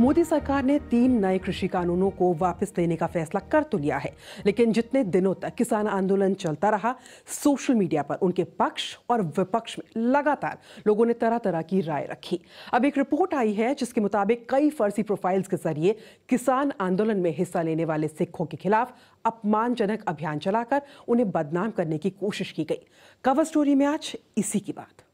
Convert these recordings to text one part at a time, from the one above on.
मोदी सरकार ने तीन नए कृषि कानूनों को वापस लेने का फैसला कर तो लिया है लेकिन जितने दिनों तक किसान आंदोलन चलता रहा सोशल मीडिया पर उनके पक्ष और विपक्ष में लगातार लोगों ने तरह तरह की राय रखी अब एक रिपोर्ट आई है जिसके मुताबिक कई फर्जी प्रोफाइल्स के जरिए किसान आंदोलन में हिस्सा लेने वाले सिखों के खिलाफ अपमानजनक अभियान चलाकर उन्हें बदनाम करने की कोशिश की गई कवर स्टोरी में आज इसी की बात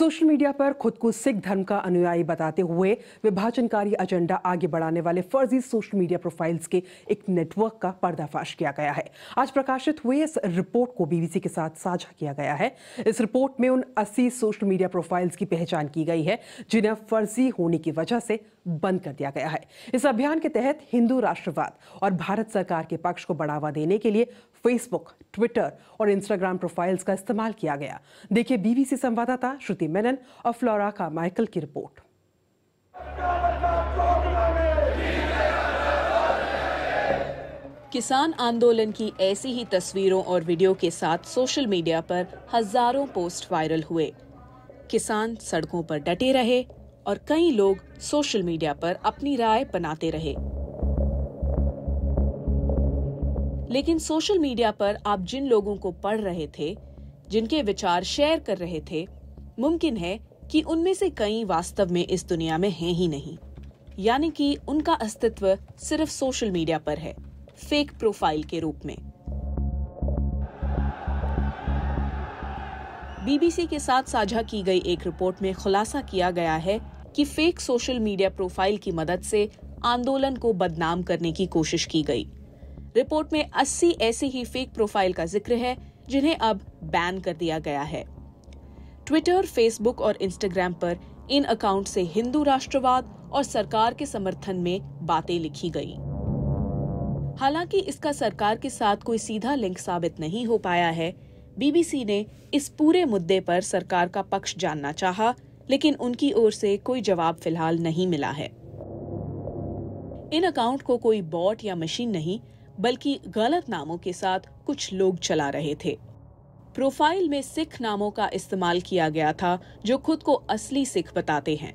सोशल मीडिया पर खुद को सिख धर्म का अनुयायी बताते हुए विभाजनकारी एजेंडा आगे बढ़ाने वाले फर्जी सोशल मीडिया प्रोफाइल्स के एक नेटवर्क का पर्दाफाश किया गया है आज प्रकाशित हुए इस रिपोर्ट को बीबीसी के साथ साझा किया गया है इस रिपोर्ट में उन अस्सी सोशल मीडिया प्रोफाइल्स की पहचान की गई है जिन्हें फर्जी होने की वजह से बंद कर दिया गया है इस अभियान के तहत हिंदू राष्ट्रवाद और भारत सरकार के पक्ष को बढ़ावा देने के लिए फेसबुक ट्विटर और इंस्टाग्राम प्रोफाइल्स का इस्तेमाल किया गया देखिए बीबीसी संवाददाता श्रुति मेनन और फ्लोरा का माइकल की रिपोर्ट किसान आंदोलन की ऐसी ही तस्वीरों और वीडियो के साथ सोशल मीडिया पर हजारों पोस्ट वायरल हुए किसान सड़कों पर डटे रहे और कई लोग सोशल मीडिया पर अपनी राय बनाते रहे लेकिन सोशल मीडिया पर आप जिन लोगों को पढ़ रहे थे जिनके विचार शेयर कर रहे थे मुमकिन है कि उनमें से कई वास्तव में इस दुनिया में हैं ही नहीं यानी कि उनका अस्तित्व सिर्फ सोशल मीडिया पर है फेक प्रोफाइल के रूप में बीबीसी के साथ साझा की गई एक रिपोर्ट में खुलासा किया गया है कि फेक सोशल मीडिया प्रोफाइल की मदद से आंदोलन को बदनाम करने की कोशिश की गई रिपोर्ट में 80 ऐसे ही फेक प्रोफाइल का जिक्र है जिन्हें अब बैन कर दिया गया है ट्विटर फेसबुक और इंस्टाग्राम पर इन अकाउंट से हिंदू राष्ट्रवाद और सरकार के समर्थन में बातें लिखी गई हालांकि इसका सरकार के साथ कोई सीधा लिंक साबित नहीं हो पाया है बीबीसी ने इस पूरे मुद्दे पर सरकार का पक्ष जानना चाहा, लेकिन उनकी ओर से कोई जवाब फिलहाल नहीं मिला है इन अकाउंट को कोई बॉट या मशीन नहीं बल्कि गलत नामों के साथ कुछ लोग चला रहे थे प्रोफाइल में सिख नामों का इस्तेमाल किया गया था जो खुद को असली सिख बताते हैं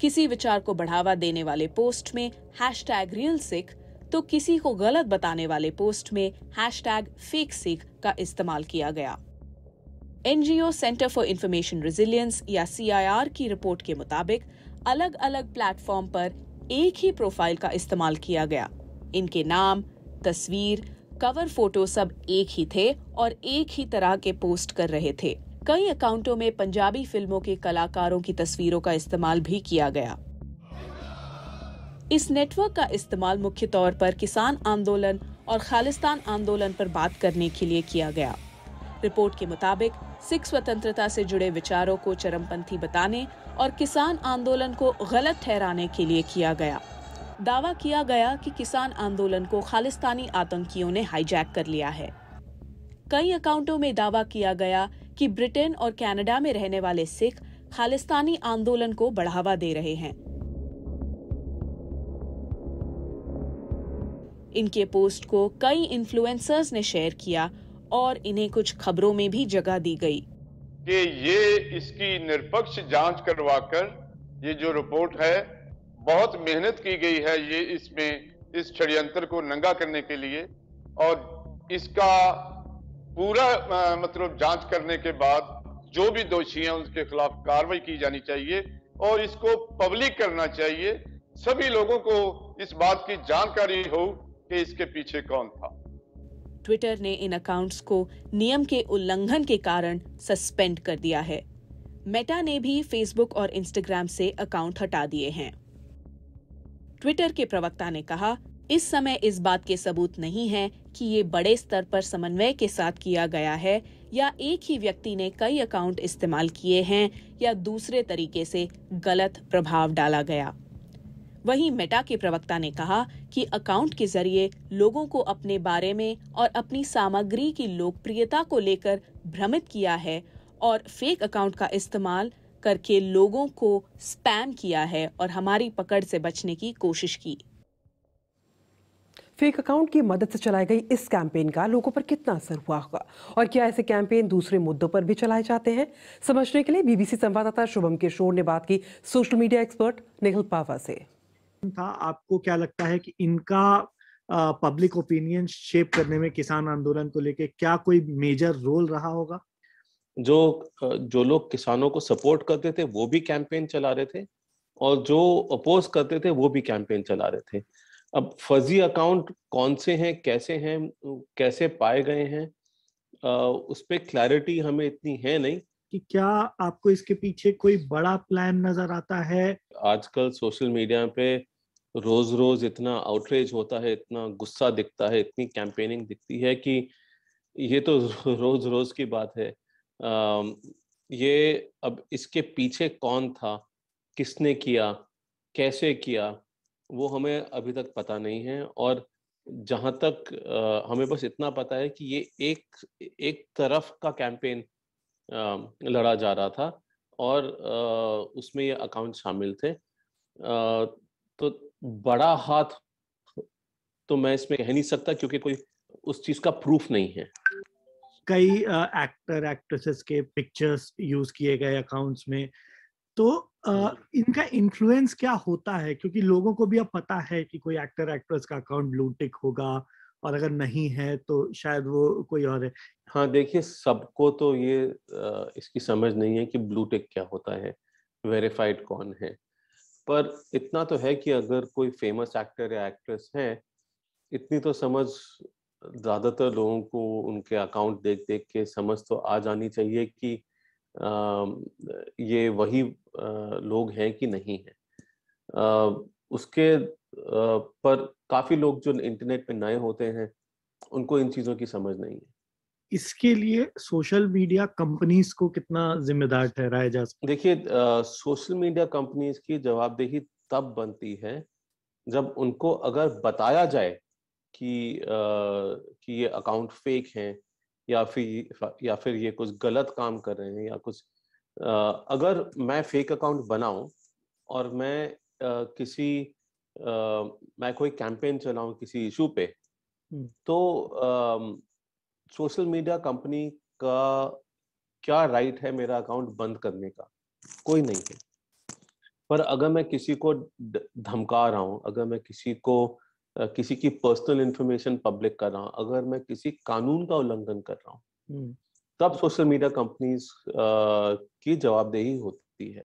किसी विचार को बढ़ावा देने वाले पोस्ट में हैश टैग रियल सिख तो किसी को गलत बताने वाले पोस्ट में हैश टैग फेक सिख का इस्तेमाल किया गया NGO centre for information resilience या सीआईआर की रिपोर्ट के मुताबिक अलग अलग प्लेटफॉर्म पर एक ही प्रोफाइल का इस्तेमाल किया गया इनके नाम तस्वीर कवर फोटो सब एक ही थे और एक ही तरह के पोस्ट कर रहे थे कई अकाउंटों में पंजाबी फिल्मों के कलाकारों की तस्वीरों का इस्तेमाल भी किया गया इस नेटवर्क का इस्तेमाल मुख्य तौर पर किसान आंदोलन और खालिस्तान आंदोलन पर बात करने के लिए किया गया रिपोर्ट के मुताबिक सिख स्वतंत्रता से जुड़े विचारों को चरमपंथी बताने और किसान आंदोलन को गलत ठहराने के लिए किया गया दावा किया गया कि किसान आंदोलन को खालिस्तानी आतंकियों ने हाईजैक कर लिया है कई अकाउंटों में दावा किया गया कि ब्रिटेन और कनाडा में रहने वाले सिख खालिस्तानी आंदोलन को बढ़ावा दे रहे हैं इनके पोस्ट को कई इन्फ्लुएंसर्स ने शेयर किया और इन्हें कुछ खबरों में भी जगह दी गई कि ये इसकी निरपक्ष जांच करवाकर ये जो रिपोर्ट है बहुत मेहनत की गई है ये इसमें इस षडयंत्र को नंगा करने के लिए और इसका पूरा मतलब जांच करने के बाद जो भी दोषी हैं उनके खिलाफ कार्रवाई की जानी चाहिए और इसको पब्लिक करना चाहिए सभी लोगों को इस बात की जानकारी हो कि इसके पीछे कौन था ट्विटर ने इन अकाउंट्स को नियम के उल्लंघन के कारण सस्पेंड कर दिया है मेटा ने भी फेसबुक और इंस्टाग्राम से अकाउंट हटा दिए हैं ट्विटर के प्रवक्ता ने कहा इस समय इस बात के सबूत नहीं है कि ये बड़े स्तर पर समन्वय के साथ किया गया है या एक ही व्यक्ति ने कई अकाउंट इस्तेमाल किए हैं या दूसरे तरीके से गलत प्रभाव डाला गया वहीं मेटा के प्रवक्ता ने कहा कि अकाउंट के जरिए लोगों को अपने बारे में और अपनी सामग्री की लोकप्रियता को लेकर भ्रमित किया है और फेक अकाउंट का इस्तेमाल करके लोगों को स्पैम किया है और हमारी पकड़ से बचने की कोशिश की फेक अकाउंट की मदद से चलाई गई इस कैंपेन का लोगों पर कितना असर हुआ होगा और क्या ऐसे कैंपेन दूसरे मुद्दों पर भी चलाए जाते हैं समझने के लिए बीबीसी संवाददाता शुभम किशोर ने बात की social media expert Nikhil Pawa से क्वेश्चन था आपको क्या लगता है कि इनका पब्लिक ओपिनियन शेप करने में किसान आंदोलन को लेके क्या कोई मेजर रोल रहा होगा जो जो लोग किसानों को सपोर्ट करते थे वो भी कैंपेन चला रहे थे और जो अपोज करते थे वो भी कैंपेन चला रहे थे अब फर्जी अकाउंट कौन से हैं कैसे हैं कैसे पाए गए हैं उस पर क्लैरिटी हमें इतनी है नहीं कि क्या आपको इसके पीछे कोई बड़ा प्लान नजर आता है आजकल सोशल मीडिया पे रोज रोज इतना आउटरेज होता है इतना गुस्सा दिखता है इतनी कैंपेनिंग दिखती है कि ये तो रोज रोज की बात है आ, ये अब इसके पीछे कौन था किसने किया कैसे किया वो हमें अभी तक पता नहीं है और जहाँ तक आ, हमें बस इतना पता है कि ये एक एक तरफ का कैंपेन लड़ा जा रहा था और आ, उसमें ये अकाउंट शामिल थे आ, तो बड़ा हाथ तो मैं इसमें कह नहीं सकता क्योंकि कोई उस चीज का प्रूफ नहीं है कई एक्टर एक्ट्रेसेस के पिक्चर्स यूज किए गए अकाउंट्स में तो uh, इनका इन्फ्लुएंस क्या होता है क्योंकि लोगों को भी अब पता है कि कोई एक्टर एक्ट्रेस का अकाउंट ब्लूटिक होगा और अगर नहीं है तो शायद वो कोई और है हाँ देखिए सबको तो ये इसकी समझ नहीं है कि ब्लू टिक क्या होता है वेरीफाइड कौन है पर इतना तो है कि अगर कोई फेमस एक्टर या एक्ट्रेस है इतनी तो समझ ज्यादातर लोगों को उनके अकाउंट देख देख के समझ तो आ जानी चाहिए कि आ, ये वही आ, लोग हैं कि नहीं है आ, उसके पर काफी लोग जो इंटरनेट पे नए होते हैं उनको इन चीजों की समझ नहीं है इसके लिए सोशल मीडिया कंपनीज को कितना जिम्मेदार ठहराया जा सकता देखिए सोशल मीडिया कंपनीज की जवाबदेही तब बनती है जब उनको अगर बताया जाए कि आ, कि ये अकाउंट फेक हैं या फिर या फिर ये कुछ गलत काम कर रहे हैं या कुछ आ, अगर मैं फेक अकाउंट बनाऊं और मैं आ, किसी आ, मैं कोई कैंपेन चलाऊं किसी इशू पे हम्म। तो आ, सोशल मीडिया कंपनी का क्या राइट है मेरा अकाउंट बंद करने का कोई नहीं है पर अगर मैं किसी को धमका रहा हूं अगर मैं किसी को किसी की पर्सनल इंफॉर्मेशन पब्लिक कर रहा हूं अगर मैं किसी कानून का उल्लंघन कर रहा हूँ हम्म। तब सोशल मीडिया कंपनीज की जवाबदेही होती है